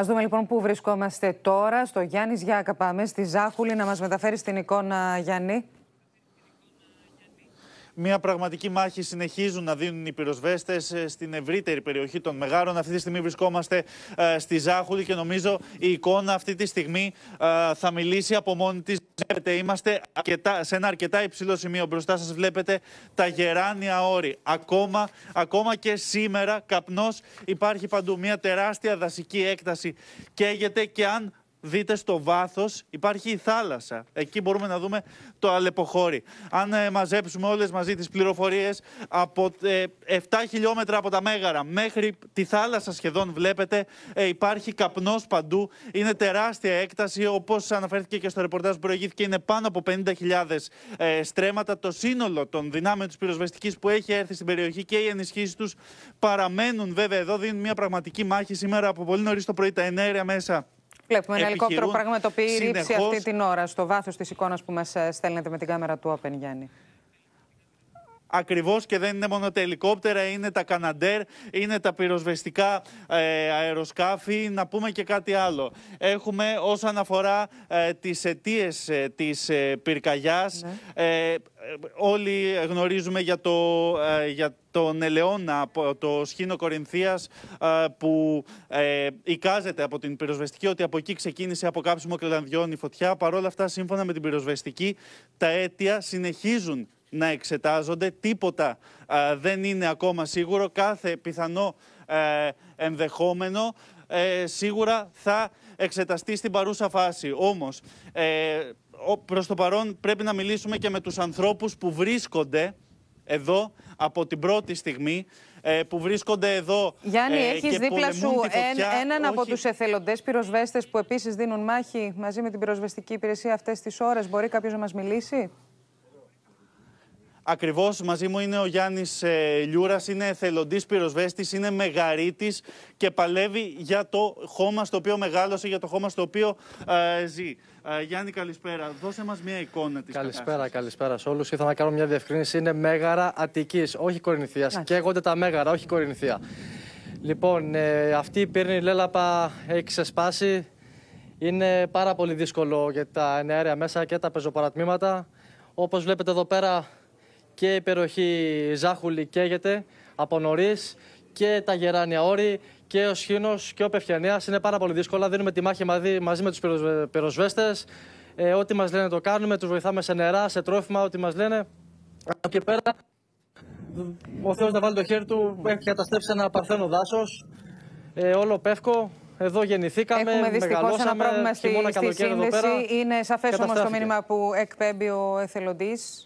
Ας δούμε λοιπόν πού βρισκόμαστε τώρα. Στο Γιάννης Γιάκα πάμε στη Ζάχουλη να μας μεταφέρει την εικόνα, Γιάννη. Μια πραγματική μάχη συνεχίζουν να δίνουν οι πυροσβέστες ε, στην ευρύτερη περιοχή των Μεγάρων. Αυτή τη στιγμή βρισκόμαστε ε, στη Ζάχουλη και νομίζω η εικόνα αυτή τη στιγμή ε, θα μιλήσει από μόνη της. Βλέπετε, είμαστε σε ένα αρκετά υψηλό σημείο μπροστά σας βλέπετε τα γεράνια όρη. Ακόμα, ακόμα και σήμερα καπνός υπάρχει παντού μια τεράστια δασική έκταση. Καίγεται και αν δείτε στο βάθος υπάρχει η θάλασσα. Εκεί μπορούμε να δούμε το αλεποχώρι. Αν ε, μαζέψουμε όλες μαζί τις πληροφορίες, από 7 ε, χιλιόμετρα από τα Μέγαρα μέχρι τη θάλασσα σχεδόν βλέπετε, ε, υπάρχει καπνός παντού. Είναι τεράστια έκταση. Όπως αναφέρθηκε και στο ρεπορτάζ που προηγήθηκε, είναι πάνω από 50.000 ε, στρέμματα. Το σύνολο των δυνάμεων της πυροσβεστικής που έχει έρθει στην περιοχή και οι ενισχύσεις τους παραμένουν βέβαια εδώ. Δίνουν μια πραγματική μάχη σήμερα από πολύ νωρίς το πρωί τα ενέργεια μέσα Βλέπουμε ένα ελικόπτερο πραγματοποιεί ρήψη αυτή την ώρα στο βάθος της εικόνας που μας ε, στέλνετε με την κάμερα του Open Γιάννη. Ακριβώς και δεν είναι μόνο τα ελικόπτερα, είναι τα καναντέρ, είναι τα πυροσβεστικά ε, αεροσκάφη. Να πούμε και κάτι άλλο. Έχουμε όσον αφορά ε, τις αιτίες ε, της ε, πυρκαγιάς. Ναι όλοι γνωρίζουμε για, το, ε, για τον Ελαιώνα, το σχήνο Κορινθίας ε, που ε, εικάζεται από την πυροσβεστική ότι από εκεί ξεκίνησε από κάψιμο κλαδιών η φωτιά. Παρ' όλα αυτά, σύμφωνα με την πυροσβεστική, τα αίτια συνεχίζουν να εξετάζονται. Τίποτα δεν είναι ακόμα σίγουρο. Κάθε πιθανό ενδεχόμενο σίγουρα θα εξεταστεί στην παρούσα φάση. Όμως, προς το παρόν πρέπει να μιλήσουμε και με τους ανθρώπους που βρίσκονται εδώ από την πρώτη στιγμή ε, που βρίσκονται εδώ. Γιάννη, ε, έχεις δίπλα σου έναν από τους εθελοντές πυροσβέστες που επίσης δίνουν μάχη μαζί με την πυροσβεστική υπηρεσία αυτές τις ώρες. Μπορεί κάποιος να μας μιλήσει. Ακριβώς μαζί μου είναι ο Γιάννης ε, Λιούρας, είναι εθελοντής πυροσβέστης, είναι μεγαρίτης και παλεύει για το χώμα στο οποίο μεγάλωσε, για το χώμα στο οποίο ε, ζει. Ε, Γιάννη, καλησπέρα. Δώσε μας μια εικόνα της Καλησπέρα, κατάστασης. καλησπέρα σε όλους. Ήθελα να κάνω μια διευκρίνηση. Είναι μέγαρα Αττικής, όχι Κορινθίας. Καίγονται τα μέγαρα, όχι Κορινθία. Λοιπόν, ε, αυτή η πύρνη λέλαπα έχει ξεσπάσει. Είναι πάρα πολύ δύσκολο για τα ενέργεια μέσα και τα πεζοπαρατμήματα. Όπως βλέπετε εδώ πέρα, και η περιοχή Ζάχουλη καίγεται από νωρίς και τα γεράνια όρη και ο Σχήνος και ο Πεφιανέας είναι πάρα πολύ δύσκολα. Δίνουμε τη μάχη μαζί μαζί με τους πυροσβέστες. Ε, ό,τι μας λένε το κάνουμε, τους βοηθάμε σε νερά, σε τρόφιμα, ό,τι μας λένε. Από εκεί πέρα, ο Θεός να βάλει το χέρι του, έχει καταστρέψει ένα παρθένο δάσος. Ε, όλο πεύκο, εδώ γεννηθήκαμε. Έχουμε δυστυχώς ένα πρόβλημα στη, σύνδεση. Είναι σαφές όμως το μήνυμα που εκπέμπει ο εθελοντής.